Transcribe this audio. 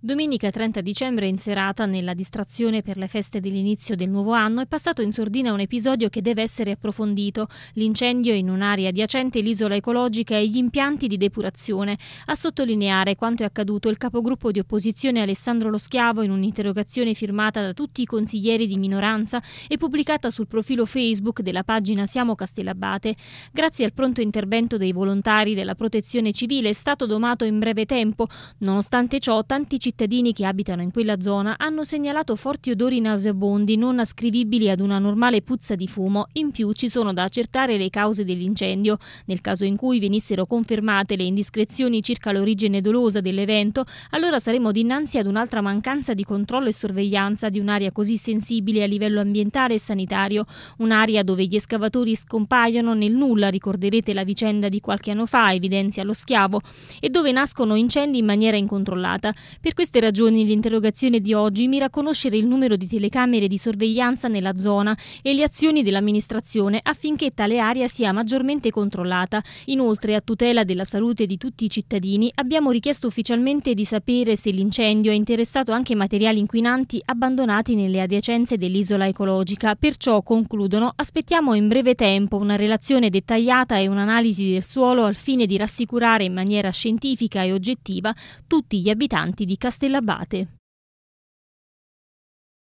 Domenica 30 dicembre in serata, nella distrazione per le feste dell'inizio del nuovo anno, è passato in sordina un episodio che deve essere approfondito, l'incendio in un'area adiacente l'isola ecologica e gli impianti di depurazione. A sottolineare quanto è accaduto il capogruppo di opposizione Alessandro Lo Schiavo in un'interrogazione firmata da tutti i consiglieri di minoranza e pubblicata sul profilo Facebook della pagina Siamo Castellabate. Grazie al pronto intervento dei volontari della protezione civile è stato domato in breve tempo. Nonostante ciò, tanti cittadini cittadini che abitano in quella zona hanno segnalato forti odori nauseabondi non ascrivibili ad una normale puzza di fumo. In più ci sono da accertare le cause dell'incendio. Nel caso in cui venissero confermate le indiscrezioni circa l'origine dolosa dell'evento, allora saremo dinanzi ad un'altra mancanza di controllo e sorveglianza di un'area così sensibile a livello ambientale e sanitario, un'area dove gli escavatori scompaiono nel nulla, ricorderete la vicenda di qualche anno fa, evidenzia lo schiavo, e dove nascono incendi in maniera incontrollata. Per queste ragioni l'interrogazione di oggi mira a conoscere il numero di telecamere di sorveglianza nella zona e le azioni dell'amministrazione affinché tale area sia maggiormente controllata. Inoltre, a tutela della salute di tutti i cittadini, abbiamo richiesto ufficialmente di sapere se l'incendio ha interessato anche materiali inquinanti abbandonati nelle adiacenze dell'isola ecologica. Perciò, concludono, aspettiamo in breve tempo una relazione dettagliata e un'analisi del suolo al fine di rassicurare in maniera scientifica e oggettiva tutti gli abitanti di Catania. Castellabate